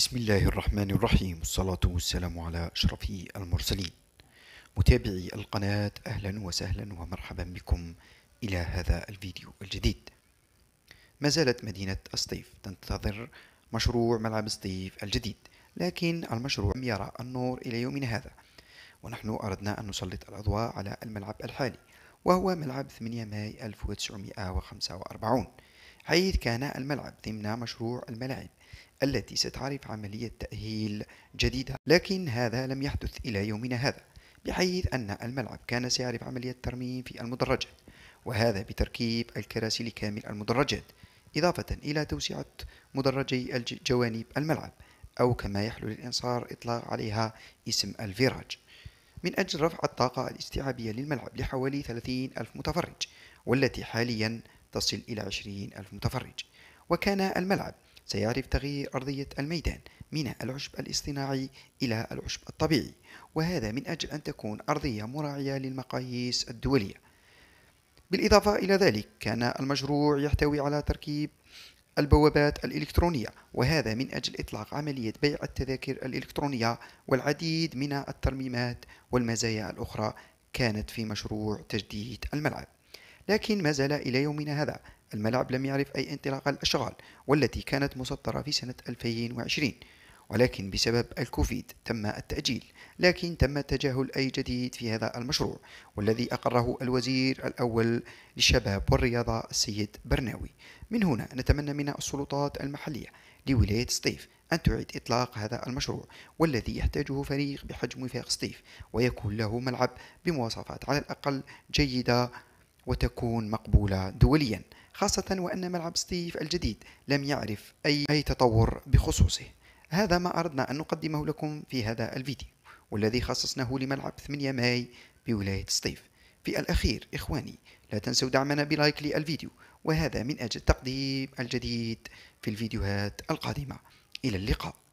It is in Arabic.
بسم الله الرحمن الرحيم والصلاة والسلام على أشرف المرسلين متابعي القناة أهلا وسهلا ومرحبا بكم إلى هذا الفيديو الجديد ما زالت مدينة الصيف تنتظر مشروع ملعب الصيف الجديد لكن المشروع لم يرى النور إلى يومنا هذا ونحن أردنا أن نسلط الأضواء على الملعب الحالي وهو ملعب 8 ماي 1945 حيث كان الملعب ضمن مشروع الملاعب التي ستعرف عملية تأهيل جديدة لكن هذا لم يحدث إلى يومنا هذا بحيث أن الملعب كان سيعرف عملية ترميم في المدرجات وهذا بتركيب الكراسي لكامل المدرجات إضافة إلى توسعة مدرجي جوانب الملعب أو كما يحلو للإنصار إطلاق عليها اسم الفيراج من أجل رفع الطاقة الاستيعابية للملعب لحوالي 30 ألف متفرج والتي حاليا تصل إلى 20 ألف متفرج وكان الملعب سيعرف تغيير أرضية الميدان من العشب الاصطناعي إلى العشب الطبيعي وهذا من أجل أن تكون أرضية مراعية للمقاييس الدولية بالإضافة إلى ذلك كان المشروع يحتوي على تركيب البوابات الإلكترونية وهذا من أجل إطلاق عملية بيع التذاكر الإلكترونية والعديد من الترميمات والمزايا الأخرى كانت في مشروع تجديد الملعب لكن ما زال إلى يومنا هذا الملعب لم يعرف أي انطلاق الأشغال والتي كانت مسطرة في سنة 2020 ولكن بسبب الكوفيد تم التأجيل لكن تم تجاهل أي جديد في هذا المشروع والذي أقره الوزير الأول للشباب والرياضة السيد برناوي من هنا نتمنى من السلطات المحلية لولاية سطيف أن تعيد إطلاق هذا المشروع والذي يحتاجه فريق بحجم وفاق سطيف ويكون له ملعب بمواصفات على الأقل جيدة وتكون مقبولة دوليا خاصة وأن ملعب ستيف الجديد لم يعرف أي, أي تطور بخصوصه هذا ما أردنا أن نقدمه لكم في هذا الفيديو والذي خصصناه لملعب 8 ماي بولاية ستيف في الأخير إخواني لا تنسوا دعمنا بلايك للفيديو وهذا من أجل تقديم الجديد في الفيديوهات القادمة إلى اللقاء